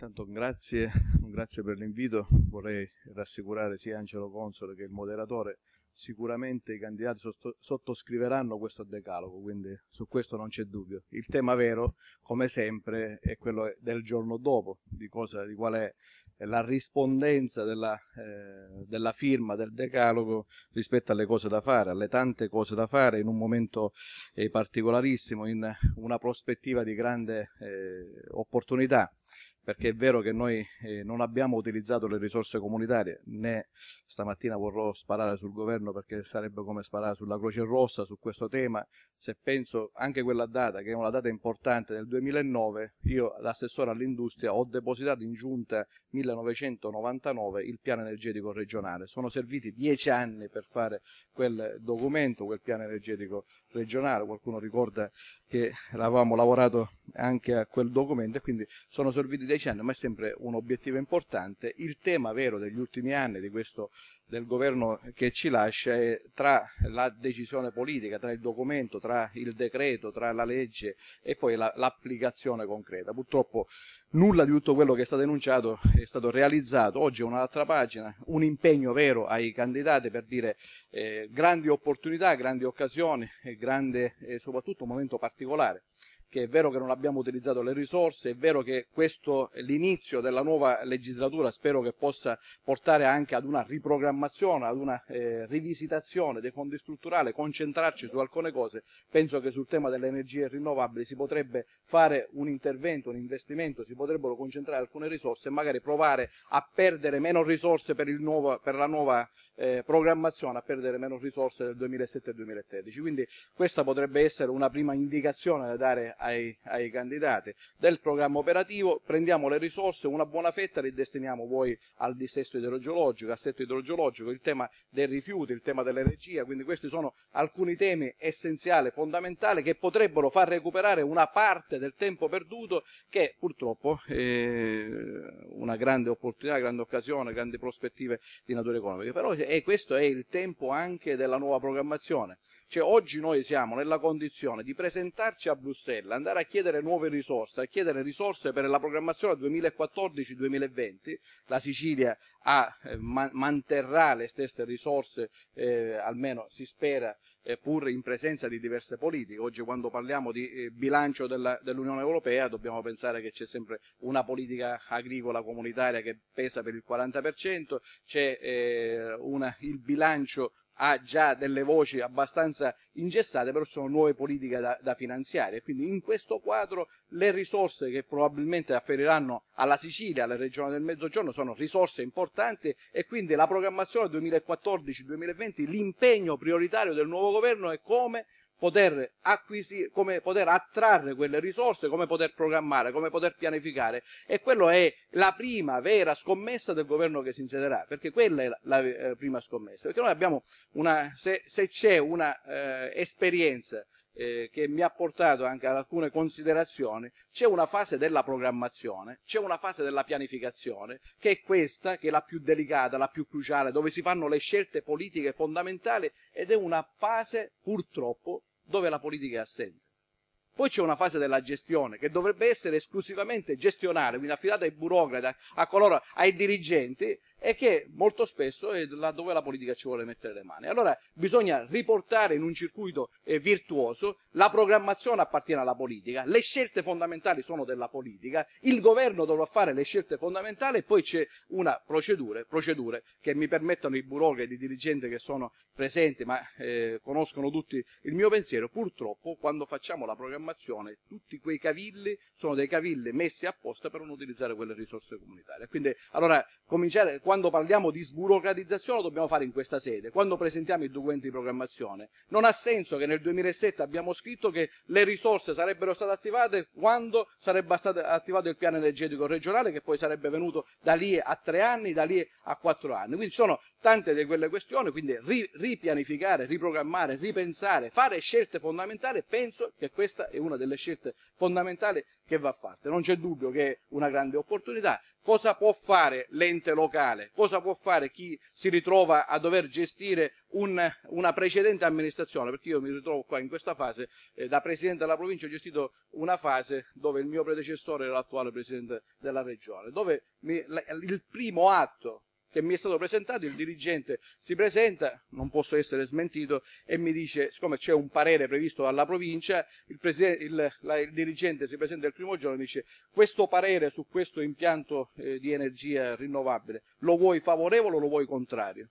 Intanto grazie, grazie per l'invito, vorrei rassicurare sia Angelo Console che il moderatore, sicuramente i candidati sottoscriveranno questo decalogo, quindi su questo non c'è dubbio. Il tema vero, come sempre, è quello del giorno dopo, di, cosa, di qual è la rispondenza della, eh, della, firma del decalogo rispetto alle cose da fare, alle tante cose da fare in un momento eh, particolarissimo, in una prospettiva di grande eh, opportunità perché è vero che noi eh, non abbiamo utilizzato le risorse comunitarie, né stamattina vorrò sparare sul governo perché sarebbe come sparare sulla Croce Rossa su questo tema, se penso anche quella data, che è una data importante nel 2009, io l'assessore all'industria ho depositato in giunta 1999 il piano energetico regionale. Sono serviti dieci anni per fare quel documento, quel piano energetico regionale. Qualcuno ricorda che avevamo lavorato anche a quel documento e quindi sono serviti dieci anni, ma è sempre un obiettivo importante. Il tema vero degli ultimi anni di questo del governo che ci lascia è tra la decisione politica, tra il documento, tra il decreto, tra la legge e poi l'applicazione concreta. Purtroppo nulla di tutto quello che è stato enunciato è stato realizzato. Oggi è un'altra pagina, un impegno vero ai candidati per dire eh, grandi opportunità, grandi occasioni, e eh, soprattutto un momento particolare che è vero che non abbiamo utilizzato le risorse, è vero che questo l'inizio della nuova legislatura, spero che possa portare anche ad una riprogrammazione, ad una eh, rivisitazione dei fondi strutturali, concentrarci su alcune cose, penso che sul tema delle energie rinnovabili si potrebbe fare un intervento, un investimento, si potrebbero concentrare alcune risorse e magari provare a perdere meno risorse per, nuovo, per la nuova eh, programmazione, a perdere meno risorse del 2007-2013. Quindi questa potrebbe essere una prima indicazione da dare ai, ai, candidati. Del programma operativo prendiamo le risorse, una buona fetta le destiniamo poi al dissesto idrogeologico, assetto idrogeologico, il tema dei rifiuti, il tema dell'energia, quindi questi sono alcuni temi essenziali, fondamentali, che potrebbero far recuperare una parte del tempo perduto che purtroppo è una grande opportunità, grande occasione, grandi prospettive di natura economica. Però è, eh, questo è il tempo anche della nuova programmazione. Cioè, oggi noi siamo nella condizione di presentarci a Bruxelles, andare a chiedere nuove risorse, a chiedere risorse per la programmazione 2014-2020, la Sicilia ha, eh, manterrà le stesse risorse, eh, almeno si spera, eh, pur in presenza di diverse politiche. Oggi quando parliamo di eh, bilancio dell'Unione dell Europea dobbiamo pensare che c'è sempre una politica agricola comunitaria che pesa per il 40%, c'è eh, il bilancio ha già delle voci abbastanza ingessate, però sono nuove politiche da, da finanziare. Quindi in questo quadro le risorse che probabilmente afferiranno alla Sicilia, alla regione del Mezzogiorno, sono risorse importanti e quindi la programmazione 2014-2020, l'impegno prioritario del nuovo governo è come poter acquisire, come poter attrarre quelle risorse, come poter programmare, come poter pianificare e quello è la prima vera scommessa del governo che si insiederà, perché quella è la, la eh, prima scommessa, perché noi abbiamo una, se, se c'è una eh, esperienza eh, che mi ha portato anche ad alcune considerazioni, c'è una fase della programmazione, c'è una fase della pianificazione, che è questa, che è la più delicata, la più cruciale, dove si fanno le scelte politiche fondamentali ed è una fase purtroppo dove la politica è assente. Poi c'è una fase della gestione che dovrebbe essere esclusivamente gestionale, quindi affidata ai burocrati, a coloro, ai dirigenti, e che molto spesso è laddove la politica ci vuole mettere le mani. Allora bisogna riportare in un circuito eh, virtuoso, la programmazione appartiene alla politica, le scelte fondamentali sono della politica, il governo dovrà fare le scelte fondamentali e poi c'è una procedura, procedure che mi permettono i burocrati, i dirigenti che sono presenti ma eh, conoscono tutti il mio pensiero, purtroppo quando facciamo la programmazione tutti quei cavilli sono dei cavilli messi apposta per non utilizzare quelle risorse comunitarie. Quindi allora cominciare quando parliamo di sburocratizzazione lo dobbiamo fare in questa sede, quando presentiamo i documenti di programmazione. Non ha senso che nel 2007 abbiamo scritto che le risorse sarebbero state attivate quando sarebbe stato attivato il piano energetico regionale che poi sarebbe venuto da lì a tre anni, da lì a quattro anni. Quindi sono tante di quelle questioni, quindi ri ripianificare, riprogrammare, ripensare, fare scelte fondamentali, penso che questa è una delle scelte fondamentali che va fatta. Non c'è dubbio che è una grande opportunità, cosa può fare l'ente locale, cosa può fare chi si ritrova a dover gestire un, una precedente amministrazione, perché io mi ritrovo qua in questa fase, eh, da Presidente della provincia ho gestito una fase dove il mio predecessore era l'attuale Presidente della Regione, dove mi, il primo atto che mi è stato presentato, il dirigente si presenta, non posso essere smentito, e mi dice, siccome c'è un parere previsto dalla provincia, il, il, la, il, dirigente si presenta il primo giorno e mi dice questo parere su questo impianto eh, di energia rinnovabile lo vuoi favorevole o lo vuoi contrario?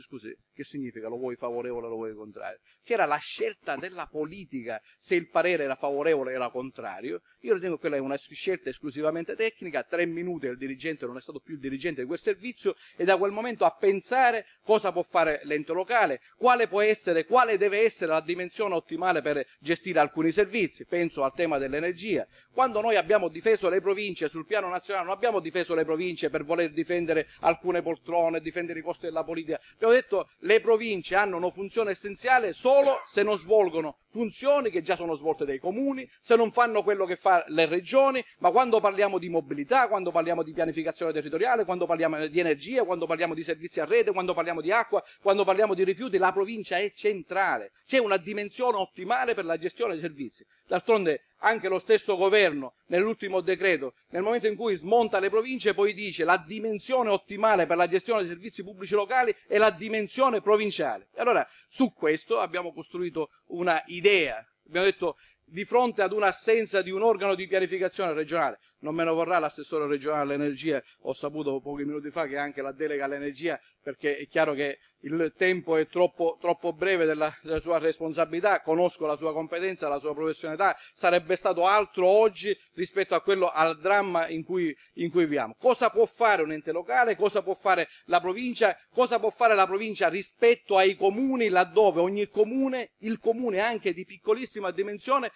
scusi, che significa lo vuoi favorevole o lo vuoi contrario? Che era la scelta della politica, se il parere era favorevole o era contrario. Io ritengo che quella è una scelta esclusivamente tecnica, tre minuti il dirigente non è stato più il dirigente di quel servizio e da quel momento a pensare cosa può fare l'ente locale, quale può essere, quale deve essere la dimensione ottimale per gestire alcuni servizi. Penso al tema dell'energia. Quando noi abbiamo difeso le province sul piano nazionale, non abbiamo difeso le province per voler difendere alcune poltrone, difendere i costi della politica, abbiamo ho detto le province hanno una funzione essenziale solo se non svolgono funzioni che già sono svolte dai comuni, se non fanno quello che fanno le regioni, ma quando parliamo di mobilità, quando parliamo di pianificazione territoriale, quando parliamo di energia, quando parliamo di servizi a rete, quando parliamo di acqua, quando parliamo di rifiuti, la provincia è centrale, c'è una dimensione ottimale per la gestione dei servizi. D'altronde anche lo stesso governo nell'ultimo decreto, nel momento in cui smonta le province, poi dice la dimensione ottimale per la gestione dei servizi pubblici locali è la dimensione provinciale. E allora su questo abbiamo costruito una idea, abbiamo detto di fronte ad un'assenza di un organo di pianificazione regionale. Non me ne vorrà l'assessore regionale all'energia, ho saputo pochi minuti fa che anche la delega all'energia, perché è chiaro che il tempo è troppo, troppo breve della, della, sua responsabilità, conosco la sua competenza, la sua professionalità, sarebbe stato altro oggi rispetto a quello, al dramma in cui, in cui viviamo. Cosa può fare un ente locale, cosa può fare la provincia, cosa può fare la provincia rispetto ai comuni, laddove ogni comune, il comune anche di piccolissima dimensione,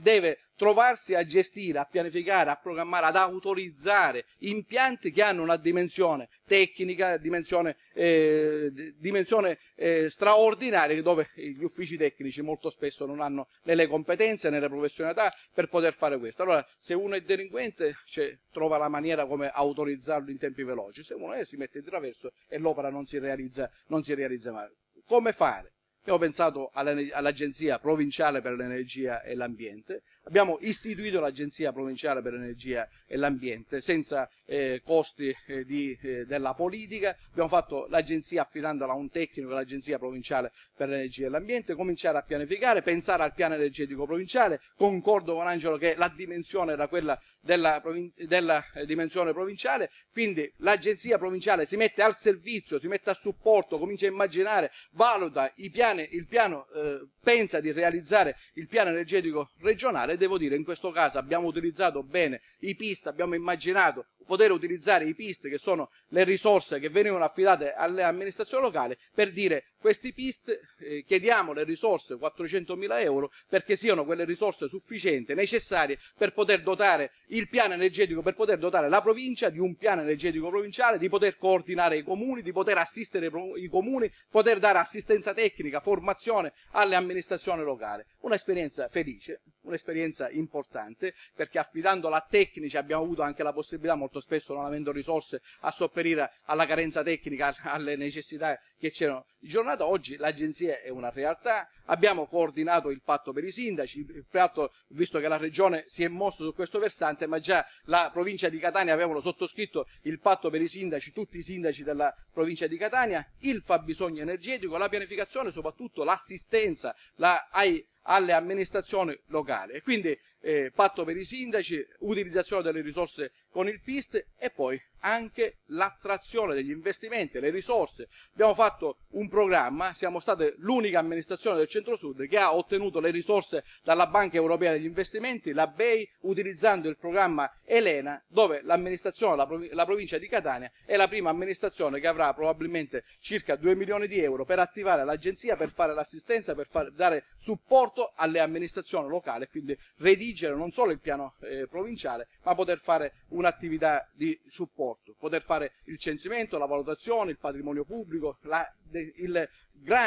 deve trovarsi a gestire, a pianificare, a programmare, ad autorizzare impianti che hanno una dimensione tecnica, dimensione, eh, dimensione eh, straordinaria dove gli uffici tecnici molto spesso non hanno né le competenze né le professionalità per poter fare questo. Allora se uno è delinquente cioè, trova la maniera come autorizzarlo in tempi veloci, se uno è, si mette in traverso e l'opera non non si realizza mai. Come fare? Abbiamo pensato all'Agenzia Provinciale per l'Energia e l'Ambiente, Abbiamo istituito l'Agenzia Provinciale per l'Energia e l'Ambiente senza eh, costi eh, di, eh, della politica, abbiamo fatto l'Agenzia affidandola a un tecnico, l'Agenzia Provinciale per l'Energia e l'Ambiente, cominciare a pianificare, pensare al piano energetico provinciale, concordo con Angelo che la dimensione era quella della, della eh, dimensione provinciale, quindi l'Agenzia Provinciale si mette al servizio, si mette a supporto, comincia a immaginare, valuta i piani, il piano, eh, pensa di realizzare il piano energetico regionale, generale, devo dire in questo caso abbiamo utilizzato bene i pista, abbiamo immaginato poter utilizzare i PIST, che sono le risorse che venivano affidate alle amministrazioni locali, per dire questi PIST eh, chiediamo le risorse 400.000 euro perché siano quelle risorse sufficienti, necessarie per poter dotare il piano energetico, per poter dotare la provincia di un piano energetico provinciale, di poter coordinare i comuni, di poter assistere i comuni, poter dare assistenza tecnica, formazione alle amministrazioni locali. Un'esperienza felice, un'esperienza importante perché affidandola a tecnici abbiamo avuto anche la possibilità molto molto spesso non avendo risorse a sopperire alla carenza tecnica, alle necessità che c'erano. Di giornata oggi l'agenzia è una realtà, abbiamo coordinato il patto per i sindaci, il patto, visto che la regione si è mossa su questo versante, ma già la provincia di Catania avevano sottoscritto il patto per i sindaci, tutti i sindaci della provincia di Catania, il fabbisogno energetico, la pianificazione, soprattutto l'assistenza la, ai alle amministrazioni locali. Quindi eh, patto per i sindaci, utilizzazione delle risorse con il PIST e poi anche l'attrazione degli investimenti, le risorse. Abbiamo fatto un programma, siamo state l'unica amministrazione del centro-sud che ha ottenuto le risorse dalla Banca Europea degli Investimenti, la BEI, utilizzando il programma Elena, dove l'amministrazione, la, provincia di Catania è la prima amministrazione che avrà probabilmente circa 2 milioni di euro per attivare l'agenzia, per fare l'assistenza, per far dare supporto alle amministrazioni locali, quindi redigere non solo il piano eh, provinciale, ma poter fare un'attività di supporto rapporto, poter fare il censimento, la valutazione, il patrimonio pubblico, la il,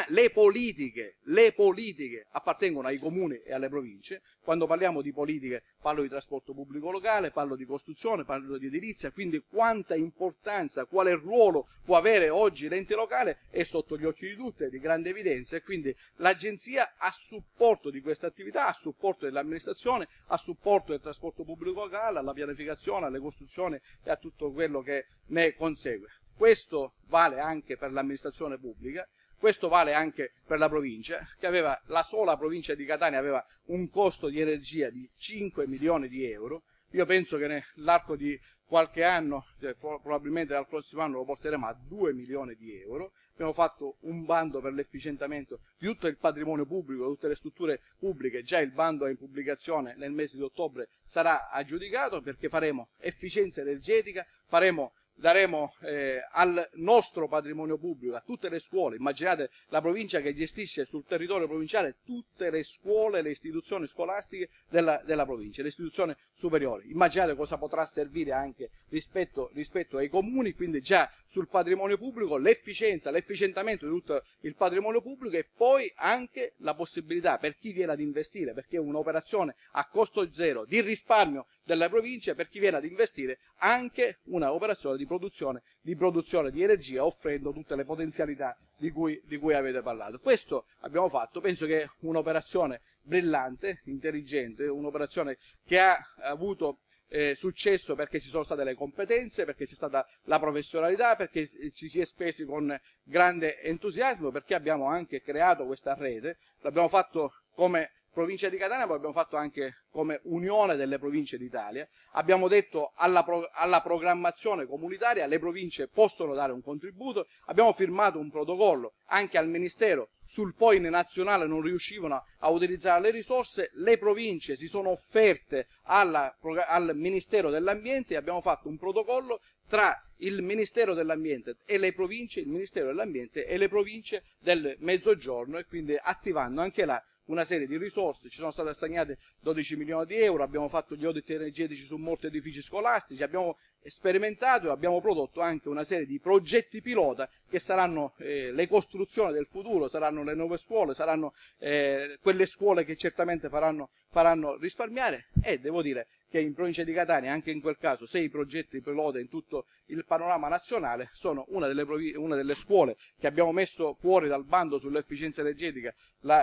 le, politiche, le politiche appartengono ai comuni e alle province, quando parliamo di politiche parlo di trasporto pubblico locale, parlo di costruzione, parlo di edilizia, quindi quanta importanza, quale ruolo può avere oggi l'ente locale è sotto gli occhi di tutti, è di grande evidenza e quindi l'agenzia a supporto di questa attività, a supporto dell'amministrazione, a supporto del trasporto pubblico locale, alla pianificazione, alle costruzioni e a tutto quello che ne consegue. Questo vale anche per l'amministrazione pubblica, questo vale anche per la provincia, che aveva, la sola provincia di Catania aveva un costo di energia di 5 milioni di euro. Io penso che nell'arco di qualche anno, eh, probabilmente dal prossimo anno, lo porteremo a 2 milioni di euro. Abbiamo fatto un bando per l'efficientamento di tutto il patrimonio pubblico, di tutte le strutture pubbliche. Già il bando è in pubblicazione nel mese di ottobre sarà aggiudicato perché faremo efficienza energetica, faremo daremo eh, al nostro patrimonio pubblico, a tutte le scuole, immaginate la provincia che gestisce sul territorio provinciale tutte le scuole, le istituzioni scolastiche della, della provincia, le istituzioni superiori, immaginate cosa potrà servire anche rispetto, rispetto ai comuni, quindi già sul patrimonio pubblico l'efficienza, l'efficientamento di tutto il patrimonio pubblico e poi anche la possibilità per chi viene ad investire, perché è un'operazione a costo zero di risparmio della provincia per chi viene ad investire anche un'operazione di produzione, di produzione di energia offrendo tutte le potenzialità di cui, di cui avete parlato. Questo abbiamo fatto, penso che un'operazione brillante, intelligente, un'operazione che ha avuto eh, successo perché ci sono state le competenze, perché c'è stata la professionalità, perché eh, ci si è spesi con grande entusiasmo, perché abbiamo anche creato questa rete, l'abbiamo fatto come provincia di Catania, poi abbiamo fatto anche come unione delle province d'Italia, abbiamo detto alla, pro, alla, programmazione comunitaria le province possono dare un contributo, abbiamo firmato un protocollo anche al Ministero sul poi nazionale non riuscivano a utilizzare le risorse, le province si sono offerte alla, al Ministero dell'Ambiente e abbiamo fatto un protocollo tra il Ministero dell'Ambiente e le province, il Ministero dell'Ambiente e le province del Mezzogiorno e quindi attivando anche là una serie di risorse, ci sono state assegnate 12 milioni di euro, abbiamo fatto gli audit energetici su molti edifici scolastici, abbiamo sperimentato e abbiamo prodotto anche una serie di progetti pilota che saranno eh, le costruzioni del futuro, saranno le nuove scuole, saranno eh, quelle scuole che certamente faranno, faranno risparmiare e devo dire che in provincia di Catania, anche in quel caso, sei progetti pilota in tutto il panorama nazionale, sono una delle, una delle scuole che abbiamo messo fuori dal bando sull'efficienza energetica,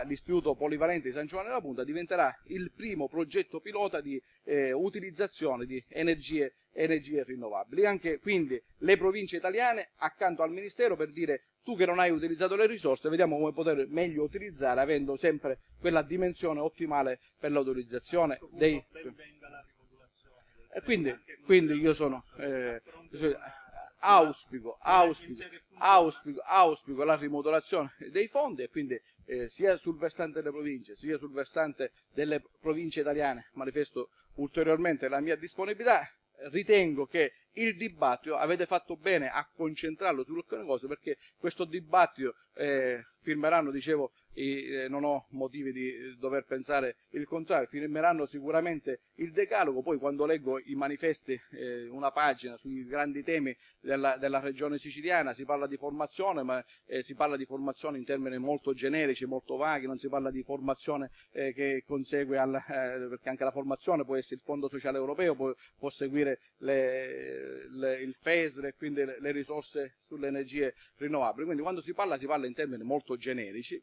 l'Istituto Polivalente di San Giovanni della Punta, diventerà il primo progetto pilota di eh, utilizzazione di energie, energie rinnovabili. Anche quindi le province italiane accanto al Ministero per dire tu che non hai utilizzato le risorse, vediamo come poter meglio utilizzare avendo sempre quella dimensione ottimale per l'autorizzazione dei... Ben venga la eh, quindi, quindi io sono, eh, cioè, auspico, auspico, auspico, auspico la rimodulazione dei fondi e quindi eh, sia sul versante delle province sia sul versante delle province italiane manifesto ulteriormente la mia disponibilità. Ritengo che il dibattito avete fatto bene a concentrarlo sull'ultima cosa perché questo dibattito eh, firmeranno, dicevo, i, eh, non ho motivi di dover pensare il contrario, firmeranno sicuramente il decalogo, poi quando leggo i manifesti, eh, una pagina sui grandi temi della, della, regione siciliana, si parla di formazione, ma eh, si parla di formazione in termini molto generici, molto vaghi, non si parla di formazione eh, che consegue, al, eh, perché anche la formazione può essere il Fondo Sociale Europeo, può, può seguire le, il FESR e quindi le risorse sulle energie rinnovabili. Quindi quando si parla si parla in termini molto generici,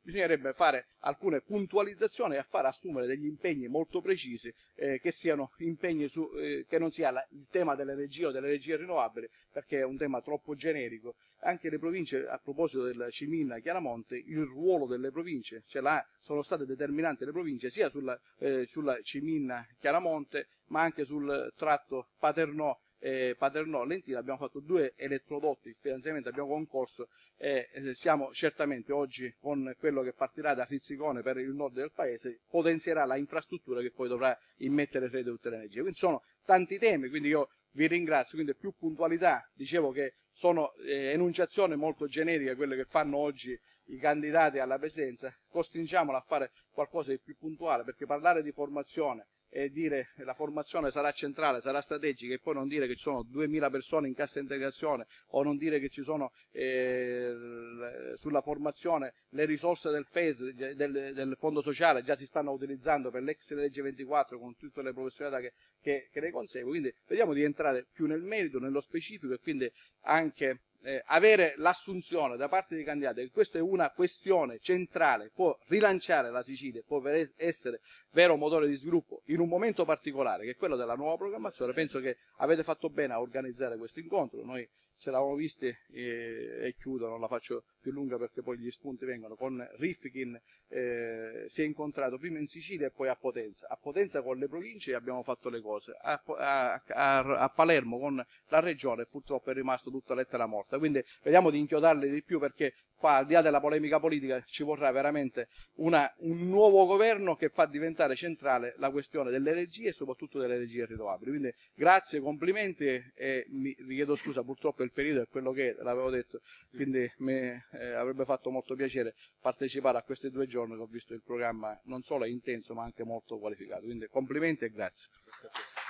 bisognerebbe fare alcune puntualizzazioni e far assumere degli impegni molto precisi eh, che siano impegni su, eh, che non sia la, il tema dell'energia o delle energie rinnovabili perché è un tema troppo generico. Anche le province, a proposito del Cimina e Chiaramonte, il ruolo delle province, cioè là sono state determinanti le province sia sulla, eh, sulla Cimina Chiaramonte ma anche sul tratto Paternò eh, Paternò Lentina, abbiamo fatto due elettrodotti di finanziamento, abbiamo concorso e eh, siamo certamente oggi con quello che partirà da Rizzicone per il nord del paese, potenzierà la infrastruttura che poi dovrà immettere in rete tutte le energie. Quindi sono tanti temi, quindi io vi ringrazio, quindi più puntualità, dicevo che sono eh, enunciazioni molto generiche quelle che fanno oggi i candidati alla presidenza, costringiamolo a fare qualcosa di più puntuale perché parlare di formazione, e dire la formazione sarà centrale, sarà strategica e poi non dire che ci sono 2000 persone in cassa integrazione o non dire che ci sono eh, sulla formazione le risorse del FES, del, del, Fondo Sociale già si stanno utilizzando per l'ex legge 24 con tutte le professionalità che, che, che ne consegue, quindi vediamo di entrare più nel merito, nello specifico e quindi anche eh, avere l'assunzione da parte dei candidati che questa è una questione centrale, può rilanciare la Sicilia, può essere vero motore di sviluppo in un momento particolare che è quello della nuova programmazione, penso che avete fatto bene a organizzare questo incontro, noi ce l'avamo visti eh, e, chiudo, non la faccio più lunga perché poi gli spunti vengono, con Rifkin eh, si è incontrato prima in Sicilia e poi a Potenza, a Potenza con le province abbiamo fatto le cose, a, a, a, a Palermo con la regione purtroppo è rimasto tutta lettera morta fatta. Quindi vediamo di inchiodarle di più perché qua al di là della polemica politica ci vorrà veramente una, un nuovo governo che fa diventare centrale la questione delle energie e soprattutto delle energie rinnovabili. Quindi grazie, complimenti e mi richiedo scusa, purtroppo il periodo è quello che l'avevo detto, quindi mi eh, avrebbe fatto molto piacere partecipare a questi due giorni che ho visto il programma non solo intenso ma anche molto qualificato. Quindi complimenti e grazie.